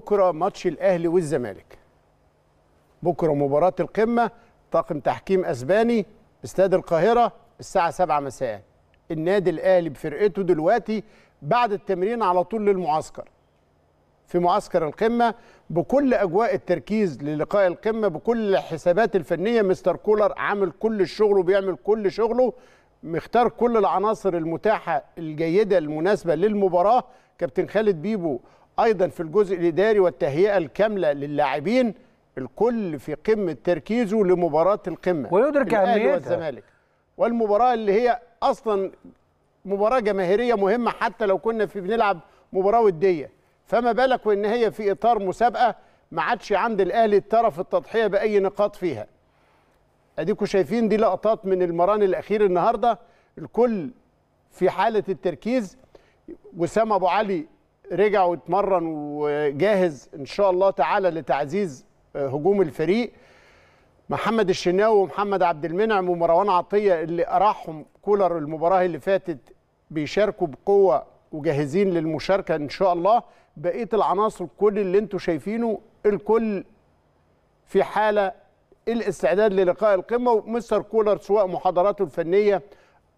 بكره ماتش الاهلي والزمالك بكره مباراه القمه طاقم تحكيم اسباني استاد القاهره الساعه 7 مساء النادي الاهلي بفرقته دلوقتي بعد التمرين على طول للمعسكر في معسكر القمه بكل اجواء التركيز للقاء القمه بكل الحسابات الفنيه مستر كولر عامل كل الشغل وبيعمل كل شغله مختار كل العناصر المتاحه الجيده المناسبه للمباراه كابتن خالد بيبو ايضا في الجزء الاداري والتهيئه الكامله للاعبين الكل في قمه تركيزه لمباراه القمه ويدرك اهميتها والزمالك والمباراه اللي هي اصلا مباراه جماهيريه مهمه حتى لو كنا في بنلعب مباراه وديه فما بالك وان هي في اطار مسابقه ما عادش عند الاهلي الطرف التضحيه باي نقاط فيها اديكم شايفين دي لقطات من المران الاخير النهارده الكل في حاله التركيز وسام ابو علي رجع واتمرن وجاهز ان شاء الله تعالى لتعزيز آه، هجوم الفريق محمد الشناوي ومحمد عبد المنعم ومروان عطيه اللي اراحهم كولر المباراه اللي فاتت بيشاركوا بقوه وجاهزين للمشاركه ان شاء الله بقيه العناصر كل اللي انتم شايفينه الكل في حاله الاستعداد للقاء القمه ومستر كولر سواء محاضراته الفنيه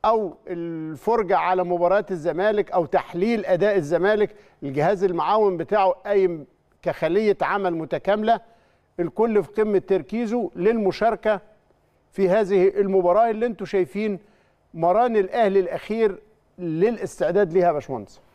او الفرجه على مباراه الزمالك او تحليل اداء الزمالك الجهاز المعاون بتاعه قايم كخليه عمل متكامله الكل في قمه تركيزه للمشاركه في هذه المباراه اللي انتم شايفين مران الاهلي الاخير للاستعداد ليها يا باشمهندس